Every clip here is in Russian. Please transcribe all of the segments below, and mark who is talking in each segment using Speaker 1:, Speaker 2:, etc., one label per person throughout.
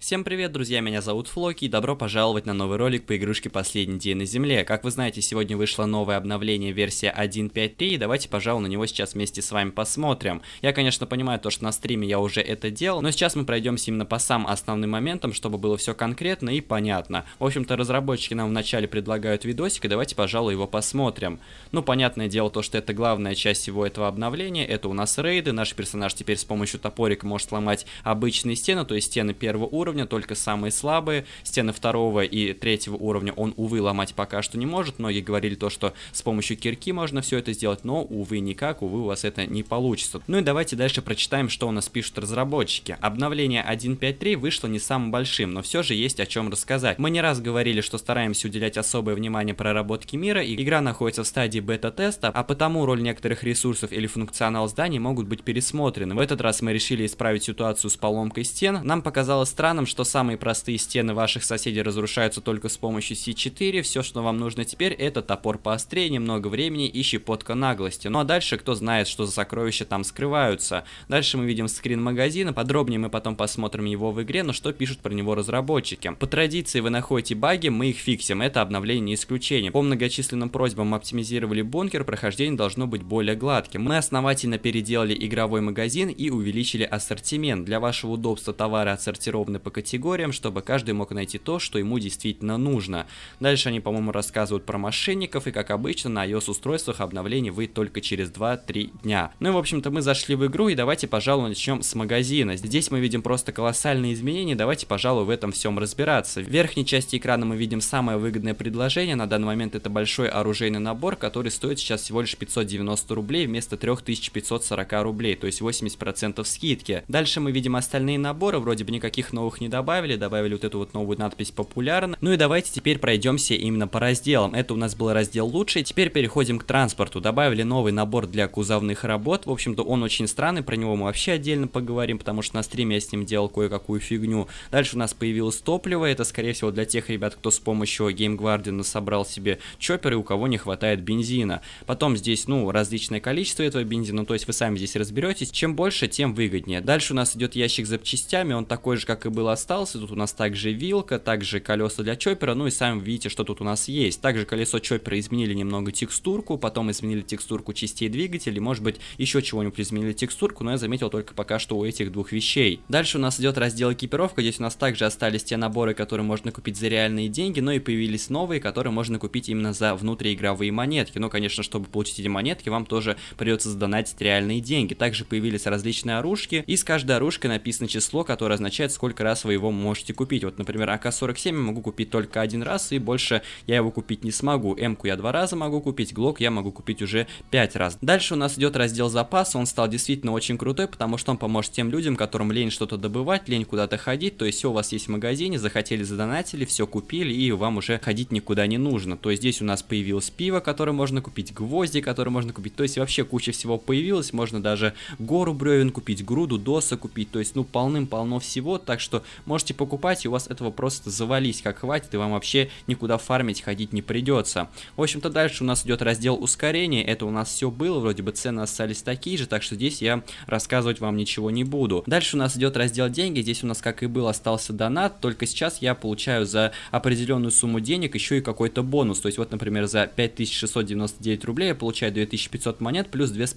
Speaker 1: Всем привет, друзья, меня зовут Флоки, и добро пожаловать на новый ролик по игрушке «Последний день на Земле». Как вы знаете, сегодня вышло новое обновление версия 1.5.3, и давайте, пожалуй, на него сейчас вместе с вами посмотрим. Я, конечно, понимаю то, что на стриме я уже это делал, но сейчас мы пройдемся именно по самым основным моментам, чтобы было все конкретно и понятно. В общем-то, разработчики нам вначале предлагают видосик, и давайте, пожалуй, его посмотрим. Ну, понятное дело то, что это главная часть всего этого обновления, это у нас рейды, наш персонаж теперь с помощью топорика может сломать обычные стены, то есть стены первого уровня, уровня, только самые слабые. Стены второго и третьего уровня он, увы, ломать пока что не может. Многие говорили то, что с помощью кирки можно все это сделать, но, увы, никак, увы, у вас это не получится. Ну и давайте дальше прочитаем, что у нас пишут разработчики. Обновление 1.5.3 вышло не самым большим, но все же есть о чем рассказать. Мы не раз говорили, что стараемся уделять особое внимание проработке мира, и игра находится в стадии бета-теста, а потому роль некоторых ресурсов или функционал зданий могут быть пересмотрены. В этот раз мы решили исправить ситуацию с поломкой стен. Нам показалось странно планом, что самые простые стены ваших соседей разрушаются только с помощью C4. Все, что вам нужно теперь, это топор поострее, немного времени и щепотка наглости. Ну а дальше кто знает, что за сокровища там скрываются. Дальше мы видим скрин магазина, подробнее мы потом посмотрим его в игре, но что пишут про него разработчики. По традиции вы находите баги, мы их фиксим, это обновление не исключение. По многочисленным просьбам оптимизировали бункер, прохождение должно быть более гладким. Мы основательно переделали игровой магазин и увеличили ассортимент. Для вашего удобства товары отсортированы по по категориям, чтобы каждый мог найти то, что ему действительно нужно. Дальше они, по-моему, рассказывают про мошенников, и как обычно, на iOS-устройствах обновление выйдет только через 2-3 дня. Ну и, в общем-то, мы зашли в игру, и давайте, пожалуй, начнем с магазина. Здесь мы видим просто колоссальные изменения, давайте, пожалуй, в этом всем разбираться. В верхней части экрана мы видим самое выгодное предложение, на данный момент это большой оружейный набор, который стоит сейчас всего лишь 590 рублей вместо 3540 рублей, то есть 80% скидки. Дальше мы видим остальные наборы, вроде бы никаких новых не добавили, добавили вот эту вот новую надпись «Популярно». Ну и давайте теперь пройдемся именно по разделам. Это у нас был раздел «Лучший». Теперь переходим к транспорту. Добавили новый набор для кузовных работ. В общем-то, он очень странный, про него мы вообще отдельно поговорим, потому что на стриме я с ним делал кое-какую фигню. Дальше у нас появилось топливо. Это, скорее всего, для тех ребят, кто с помощью Game Guardian собрал себе чопперы, у кого не хватает бензина. Потом здесь, ну, различное количество этого бензина, то есть вы сами здесь разберетесь. Чем больше, тем выгоднее. Дальше у нас идет ящик с запчастями, он такой же, как и был остался. Тут у нас также вилка, также колеса для чоппера. Ну и сами видите, что тут у нас есть. Также колесо чоппера изменили немного текстурку, потом изменили текстурку частей двигателя, может быть еще чего-нибудь изменили текстурку, но я заметил только пока что у этих двух вещей. Дальше у нас идет раздел экипировка, здесь у нас также остались те наборы, которые можно купить за реальные деньги, но и появились новые, которые можно купить именно за внутриигровые монетки. Но, ну, конечно, чтобы получить эти монетки, вам тоже придется задонатить реальные деньги. Также появились различные оружки, и с каждой оружкой написано число, которое означает, сколько раз раз вы его можете купить. Вот, например, АК-47 я могу купить только один раз, и больше я его купить не смогу. М-ку я два раза могу купить, Глок я могу купить уже пять раз. Дальше у нас идет раздел запаса, он стал действительно очень крутой, потому что он поможет тем людям, которым лень что-то добывать, лень куда-то ходить, то есть все у вас есть в магазине, захотели, задонатили, все купили, и вам уже ходить никуда не нужно. То есть здесь у нас появилось пиво, которое можно купить, гвозди, которые можно купить, то есть вообще куча всего появилось, можно даже гору бревен купить, груду, доса купить, то есть ну полным-полно всего, так что можете покупать, и у вас этого просто завались как хватит, и вам вообще никуда фармить ходить не придется. В общем-то, дальше у нас идет раздел ускорения, это у нас все было, вроде бы цены остались такие же, так что здесь я рассказывать вам ничего не буду. Дальше у нас идет раздел деньги, здесь у нас, как и был, остался донат, только сейчас я получаю за определенную сумму денег еще и какой-то бонус, то есть вот, например, за 5699 рублей я получаю 2500 монет плюс 2500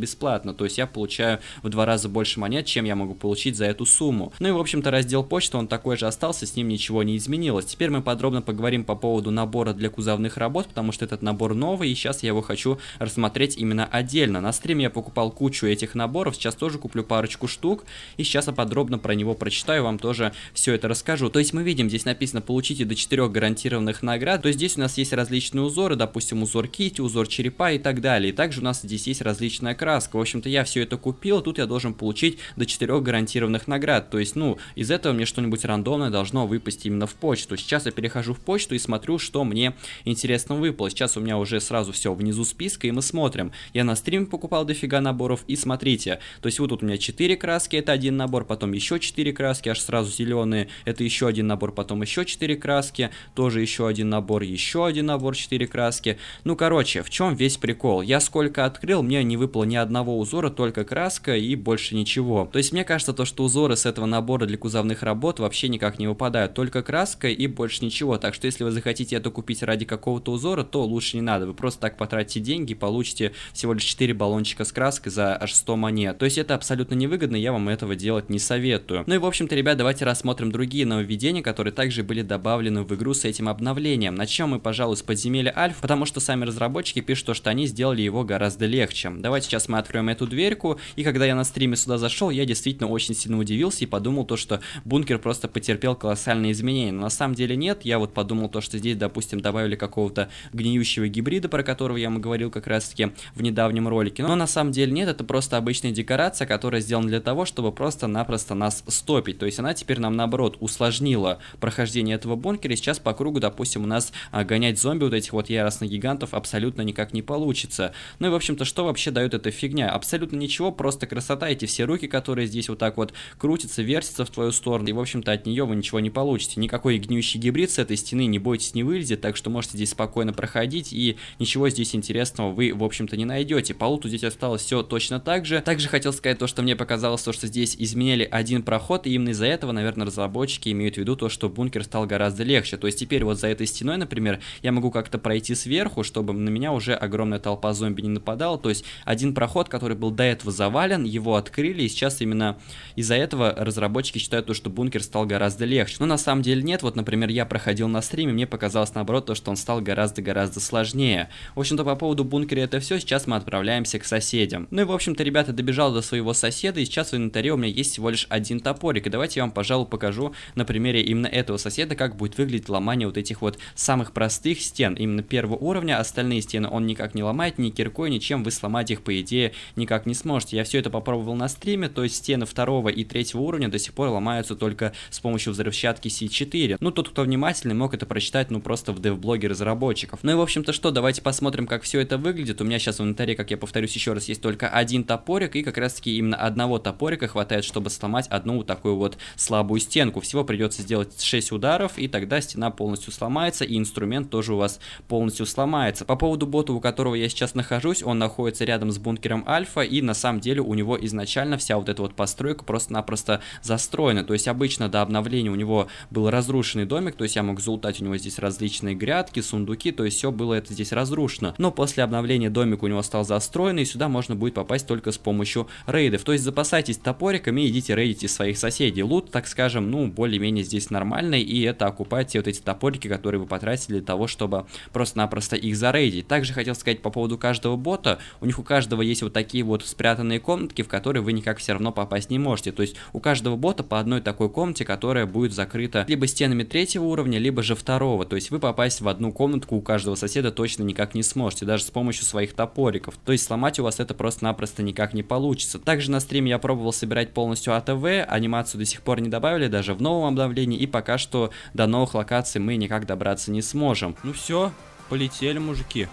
Speaker 1: бесплатно, то есть я получаю в два раза больше монет, чем я могу получить за эту сумму. Ну и, в общем-то, раздел почты, он такой же остался, с ним ничего не изменилось. Теперь мы подробно поговорим по поводу набора для кузовных работ, потому что этот набор новый, и сейчас я его хочу рассмотреть именно отдельно. На стриме я покупал кучу этих наборов, сейчас тоже куплю парочку штук, и сейчас я подробно про него прочитаю, вам тоже все это расскажу. То есть мы видим, здесь написано «Получите до 4 гарантированных наград», то есть здесь у нас есть различные узоры, допустим, узор кити, узор черепа и так далее. И также у нас здесь есть различная краска. В общем-то, я все это купил, тут я должен получить до 4 гарантированных наград, то есть, ну, из этого мне что-нибудь рандомное должно выпасть именно в почту. Сейчас я перехожу в почту и смотрю, что мне интересно выпало. Сейчас у меня уже сразу все внизу списка, и мы смотрим. Я на стриме покупал дофига наборов, и смотрите. То есть вот тут у меня 4 краски, это один набор, потом еще 4 краски, аж сразу зеленые. Это еще один набор, потом еще 4 краски, тоже еще один набор, еще один набор, 4 краски. Ну, короче, в чем весь прикол? Я сколько открыл, мне не выпало ни одного узора, только краска и больше ничего. То есть мне кажется, то, что узоры с этого набора для кузов кузовных работ вообще никак не выпадают, только краска и больше ничего. Так что если вы захотите это купить ради какого-то узора, то лучше не надо. Вы просто так потратите деньги, получите всего лишь 4 баллончика с краской за аж 100 монет. То есть это абсолютно невыгодно, я вам этого делать не советую. Ну и в общем-то, ребят, давайте рассмотрим другие нововведения, которые также были добавлены в игру с этим обновлением. Начнем мы, пожалуй, с подземелья Альф, потому что сами разработчики пишут, что они сделали его гораздо легче. Давайте сейчас мы откроем эту дверьку, и когда я на стриме сюда зашел, я действительно очень сильно удивился и подумал то, что бункер просто потерпел колоссальные изменения. Но на самом деле нет. Я вот подумал то, что здесь, допустим, добавили какого-то гниющего гибрида, про которого я вам говорил как раз-таки в недавнем ролике. Но на самом деле нет, это просто обычная декорация, которая сделана для того, чтобы просто-напросто нас стопить. То есть она теперь нам, наоборот, усложнила прохождение этого бункера. И сейчас по кругу, допустим, у нас а, гонять зомби вот этих вот яростных гигантов абсолютно никак не получится. Ну и, в общем-то, что вообще дает эта фигня? Абсолютно ничего, просто красота, эти все руки, которые здесь вот так вот крутятся, вертятся в твою свою сторону, и, в общем-то, от нее вы ничего не получите. Никакой гниющий гибрид с этой стены, не бойтесь, не вылезет, так что можете здесь спокойно проходить, и ничего здесь интересного вы, в общем-то, не найдете. По луту здесь осталось все точно так же. Также хотел сказать то, что мне показалось, то, что здесь изменили один проход, и именно из-за этого, наверное, разработчики имеют в виду то, что бункер стал гораздо легче. То есть теперь вот за этой стеной, например, я могу как-то пройти сверху, чтобы на меня уже огромная толпа зомби не нападала. То есть один проход, который был до этого завален, его открыли, и сейчас именно из-за этого разработчики считают считают то, что бункер стал гораздо легче. Но на самом деле нет. Вот, например, я проходил на стриме, мне показалось наоборот то, что он стал гораздо-гораздо сложнее. В общем-то, по поводу бункера это все. Сейчас мы отправляемся к соседям. Ну и, в общем-то, ребята, добежал до своего соседа, и сейчас в инвентаре у меня есть всего лишь один топорик. И давайте я вам, пожалуй, покажу на примере именно этого соседа, как будет выглядеть ломание вот этих вот самых простых стен. Именно первого уровня, остальные стены он никак не ломает, ни киркой, ничем. Вы сломать их, по идее, никак не сможете. Я все это попробовал на стриме, то есть стены второго и третьего уровня до сих пор ломать ломаются только с помощью взрывчатки C4. Ну, тот, кто внимательный, мог это прочитать, ну, просто в дев-блоге разработчиков. Ну и, в общем-то, что, давайте посмотрим, как все это выглядит. У меня сейчас в инвентаре, как я повторюсь еще раз, есть только один топорик, и как раз-таки именно одного топорика хватает, чтобы сломать одну вот такую вот слабую стенку. Всего придется сделать 6 ударов, и тогда стена полностью сломается, и инструмент тоже у вас полностью сломается. По поводу бота, у которого я сейчас нахожусь, он находится рядом с бункером Альфа, и на самом деле у него изначально вся вот эта вот постройка просто-напросто застроена обустроено. То есть обычно до обновления у него был разрушенный домик, то есть я мог залутать у него здесь различные грядки, сундуки, то есть все было это здесь разрушено. Но после обновления домик у него стал застроенный, и сюда можно будет попасть только с помощью рейдов. То есть запасайтесь топориками и идите рейдите своих соседей. Лут, так скажем, ну, более-менее здесь нормальный, и это окупает все вот эти топорики, которые вы потратили для того, чтобы просто-напросто их зарейдить. Также хотел сказать по поводу каждого бота. У них у каждого есть вот такие вот спрятанные комнатки, в которые вы никак все равно попасть не можете. То есть у каждого бота по одной такой комнате, которая будет закрыта либо стенами третьего уровня, либо же второго. То есть вы попасть в одну комнатку у каждого соседа точно никак не сможете, даже с помощью своих топориков. То есть сломать у вас это просто-напросто никак не получится. Также на стриме я пробовал собирать полностью АТВ, анимацию до сих пор не добавили, даже в новом обновлении, и пока что до новых локаций мы никак добраться не сможем. Ну все, полетели, мужики.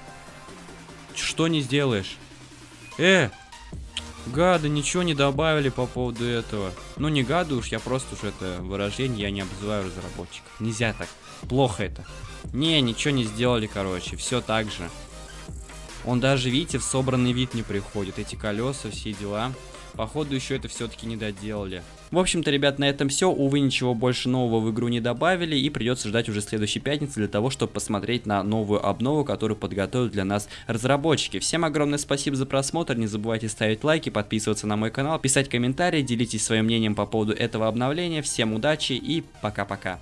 Speaker 1: Что не сделаешь? Э, Гады ничего не добавили по поводу этого. Ну не гады уж, я просто уж это выражение, я не обзываю разработчиков. Нельзя так. Плохо это. Не, ничего не сделали, короче. Все так же. Он даже, видите, в собранный вид не приходит. Эти колеса, все дела. Походу еще это все-таки не доделали. В общем-то, ребят, на этом все. Увы, ничего больше нового в игру не добавили. И придется ждать уже следующей пятницы для того, чтобы посмотреть на новую обнову, которую подготовят для нас разработчики. Всем огромное спасибо за просмотр. Не забывайте ставить лайки, подписываться на мой канал, писать комментарии, делитесь своим мнением по поводу этого обновления. Всем удачи и пока-пока.